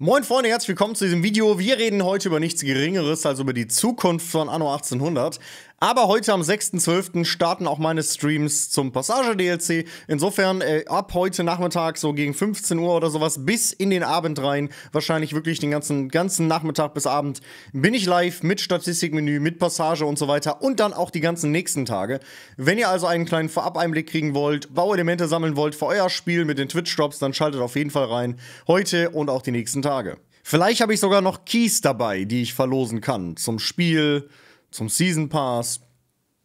Moin Freunde, herzlich willkommen zu diesem Video. Wir reden heute über nichts Geringeres als über die Zukunft von Anno 1800. Aber heute am 6.12. starten auch meine Streams zum Passage-DLC. Insofern äh, ab heute Nachmittag, so gegen 15 Uhr oder sowas, bis in den Abend rein, wahrscheinlich wirklich den ganzen, ganzen Nachmittag bis Abend, bin ich live mit Statistikmenü, mit Passage und so weiter und dann auch die ganzen nächsten Tage. Wenn ihr also einen kleinen Vorab-Einblick kriegen wollt, Bauelemente sammeln wollt für euer Spiel mit den Twitch-Drops, dann schaltet auf jeden Fall rein. Heute und auch die nächsten Tage. Vielleicht habe ich sogar noch Keys dabei, die ich verlosen kann. Zum Spiel, zum Season Pass.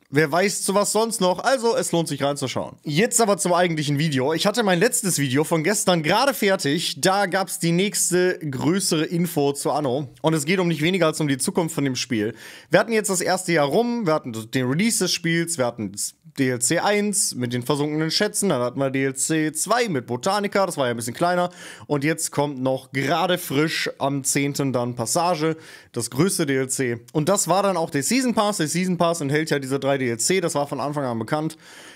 Wer weiß zu was sonst noch, also es lohnt sich reinzuschauen. Jetzt aber zum eigentlichen Video. Ich hatte mein letztes Video von gestern gerade fertig. Da gab es die nächste größere Info zu Anno. Und es geht um nicht weniger als um die Zukunft von dem Spiel. Wir hatten jetzt das erste Jahr rum, wir hatten den Release des Spiels, wir hatten das DLC 1 mit den versunkenen Schätzen, dann hatten wir DLC 2 mit Botanica, das war ja ein bisschen kleiner. Und jetzt kommt noch gerade frisch am 10. dann Passage, das größte DLC. Und das war dann auch der Season Pass. Der Season Pass enthält ja diese drei DLC, das war von Anfang an bekannt.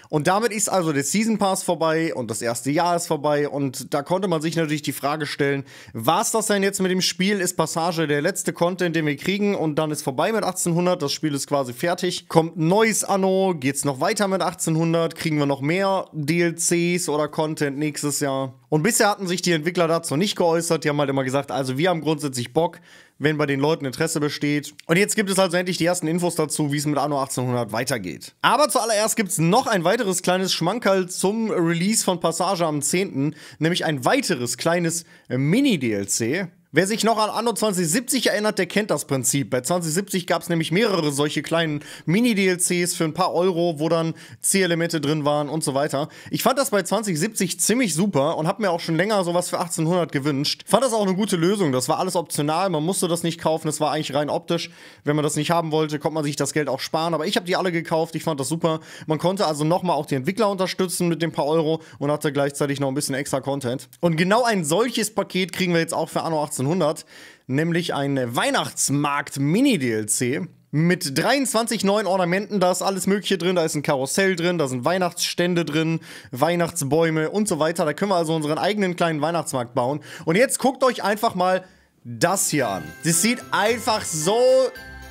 Und damit ist also der Season Pass vorbei und das erste Jahr ist vorbei. Und da konnte man sich natürlich die Frage stellen, was das denn jetzt mit dem Spiel? Ist Passage der letzte Content, den wir kriegen und dann ist vorbei mit 1800? Das Spiel ist quasi fertig. Kommt neues Anno? Geht's noch weiter mit 1800? Kriegen wir noch mehr DLCs oder Content nächstes Jahr? Und bisher hatten sich die Entwickler dazu nicht geäußert. Die haben halt immer gesagt, also wir haben grundsätzlich Bock, wenn bei den Leuten Interesse besteht. Und jetzt gibt es also endlich die ersten Infos dazu, wie es mit Anno 1800 weitergeht. Aber zuallererst gibt es noch ein weiteres kleines Schmankerl zum Release von Passage am 10., nämlich ein weiteres kleines Mini-DLC. Wer sich noch an Anno 2070 erinnert, der kennt das Prinzip. Bei 2070 gab es nämlich mehrere solche kleinen Mini-DLCs für ein paar Euro, wo dann Zielelemente drin waren und so weiter. Ich fand das bei 2070 ziemlich super und habe mir auch schon länger sowas für 1800 gewünscht. Fand das auch eine gute Lösung. Das war alles optional, man musste das nicht kaufen, das war eigentlich rein optisch. Wenn man das nicht haben wollte, konnte man sich das Geld auch sparen. Aber ich habe die alle gekauft, ich fand das super. Man konnte also nochmal auch die Entwickler unterstützen mit den paar Euro und hatte gleichzeitig noch ein bisschen extra Content. Und genau ein solches Paket kriegen wir jetzt auch für Anno 1800. 1900, nämlich ein Weihnachtsmarkt-Mini-DLC mit 23 neuen Ornamenten. Da ist alles Mögliche drin. Da ist ein Karussell drin, da sind Weihnachtsstände drin, Weihnachtsbäume und so weiter. Da können wir also unseren eigenen kleinen Weihnachtsmarkt bauen. Und jetzt guckt euch einfach mal das hier an. Das sieht einfach so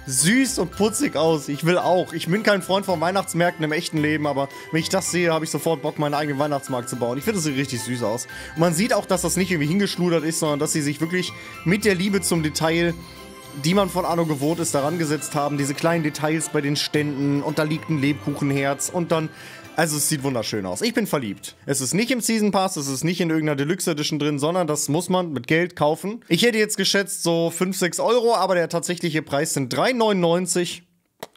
süß und putzig aus. Ich will auch. Ich bin kein Freund von Weihnachtsmärkten im echten Leben, aber wenn ich das sehe, habe ich sofort Bock, meinen eigenen Weihnachtsmarkt zu bauen. Ich finde, das sieht richtig süß aus. Und man sieht auch, dass das nicht irgendwie hingeschludert ist, sondern dass sie sich wirklich mit der Liebe zum Detail die man von Arno gewohnt ist, daran gesetzt haben. Diese kleinen Details bei den Ständen und da liegt ein Lebkuchenherz und dann also es sieht wunderschön aus. Ich bin verliebt. Es ist nicht im Season Pass, es ist nicht in irgendeiner Deluxe Edition drin, sondern das muss man mit Geld kaufen. Ich hätte jetzt geschätzt so 5, 6 Euro, aber der tatsächliche Preis sind 3,99.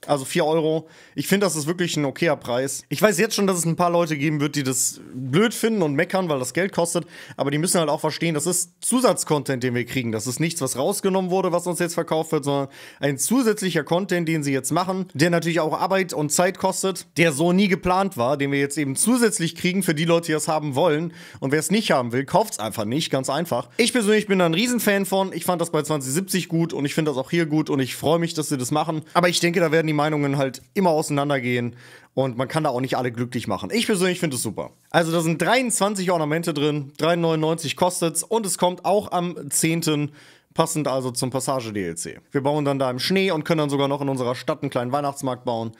Also 4 Euro. Ich finde, das ist wirklich ein okayer Preis. Ich weiß jetzt schon, dass es ein paar Leute geben wird, die das blöd finden und meckern, weil das Geld kostet. Aber die müssen halt auch verstehen, das ist Zusatzcontent, den wir kriegen. Das ist nichts, was rausgenommen wurde, was uns jetzt verkauft wird, sondern ein zusätzlicher Content, den sie jetzt machen, der natürlich auch Arbeit und Zeit kostet, der so nie geplant war, den wir jetzt eben zusätzlich kriegen für die Leute, die das haben wollen. Und wer es nicht haben will, kauft es einfach nicht. Ganz einfach. Ich persönlich bin da ein Riesenfan von. Ich fand das bei 2070 gut und ich finde das auch hier gut und ich freue mich, dass sie das machen. Aber ich denke, da werden die Meinungen halt immer auseinandergehen und man kann da auch nicht alle glücklich machen. Ich persönlich finde es super. Also da sind 23 Ornamente drin, 3,99 kostet es und es kommt auch am 10 passend also zum Passage-DLC. Wir bauen dann da im Schnee und können dann sogar noch in unserer Stadt einen kleinen Weihnachtsmarkt bauen.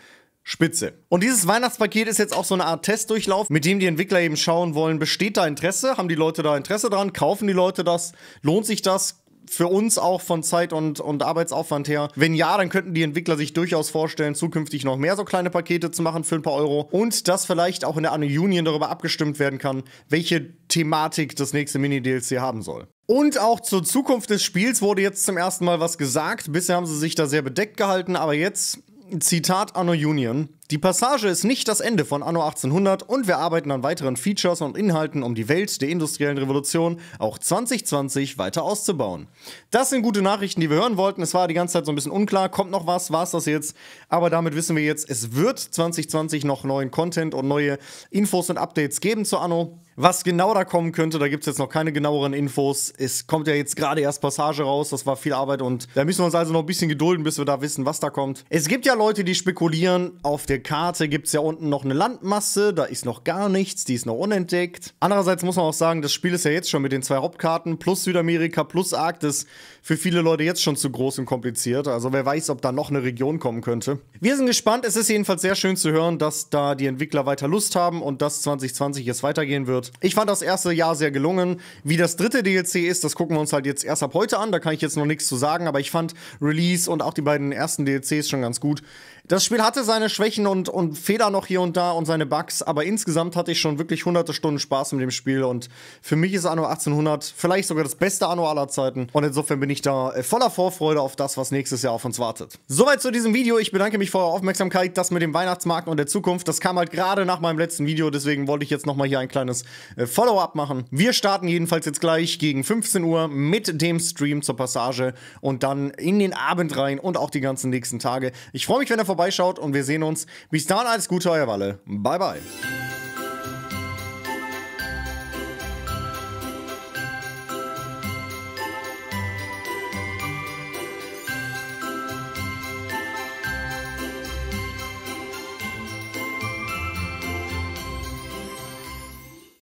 Spitze. Und dieses Weihnachtspaket ist jetzt auch so eine Art Testdurchlauf, mit dem die Entwickler eben schauen wollen, besteht da Interesse? Haben die Leute da Interesse dran? Kaufen die Leute das? Lohnt sich das? für uns auch von Zeit und, und Arbeitsaufwand her? Wenn ja, dann könnten die Entwickler sich durchaus vorstellen, zukünftig noch mehr so kleine Pakete zu machen für ein paar Euro und dass vielleicht auch in der Anno Union darüber abgestimmt werden kann, welche Thematik das nächste Mini-DLC haben soll. Und auch zur Zukunft des Spiels wurde jetzt zum ersten Mal was gesagt. Bisher haben sie sich da sehr bedeckt gehalten, aber jetzt, Zitat Anno Union. Die Passage ist nicht das Ende von Anno 1800 und wir arbeiten an weiteren Features und Inhalten, um die Welt der industriellen Revolution auch 2020 weiter auszubauen. Das sind gute Nachrichten, die wir hören wollten. Es war die ganze Zeit so ein bisschen unklar, kommt noch was, war es das jetzt? Aber damit wissen wir jetzt, es wird 2020 noch neuen Content und neue Infos und Updates geben zu Anno. Was genau da kommen könnte, da gibt es jetzt noch keine genaueren Infos. Es kommt ja jetzt gerade erst Passage raus, das war viel Arbeit und da müssen wir uns also noch ein bisschen gedulden, bis wir da wissen, was da kommt. Es gibt ja Leute, die spekulieren auf der Karte gibt es ja unten noch eine Landmasse, da ist noch gar nichts, die ist noch unentdeckt. Andererseits muss man auch sagen, das Spiel ist ja jetzt schon mit den zwei Hauptkarten plus Südamerika plus Arktis für viele Leute jetzt schon zu groß und kompliziert. Also wer weiß, ob da noch eine Region kommen könnte. Wir sind gespannt. Es ist jedenfalls sehr schön zu hören, dass da die Entwickler weiter Lust haben und dass 2020 jetzt weitergehen wird. Ich fand das erste Jahr sehr gelungen. Wie das dritte DLC ist, das gucken wir uns halt jetzt erst ab heute an. Da kann ich jetzt noch nichts zu sagen, aber ich fand Release und auch die beiden ersten DLCs schon ganz gut. Das Spiel hatte seine Schwächen und, und Fehler noch hier und da und seine Bugs, aber insgesamt hatte ich schon wirklich hunderte Stunden Spaß mit dem Spiel und für mich ist Anno 1800 vielleicht sogar das beste Anno aller Zeiten und insofern bin ich da äh, voller Vorfreude auf das, was nächstes Jahr auf uns wartet. Soweit zu diesem Video. Ich bedanke mich für eure Aufmerksamkeit. Das mit dem Weihnachtsmarkt und der Zukunft, das kam halt gerade nach meinem letzten Video, deswegen wollte ich jetzt nochmal hier ein kleines äh, Follow-up machen. Wir starten jedenfalls jetzt gleich gegen 15 Uhr mit dem Stream zur Passage und dann in den Abend rein und auch die ganzen nächsten Tage. Ich freue mich, wenn ihr vorbei vorbeischaut und wir sehen uns. Bis dann, alles Gute, euer Walle. Bye, bye.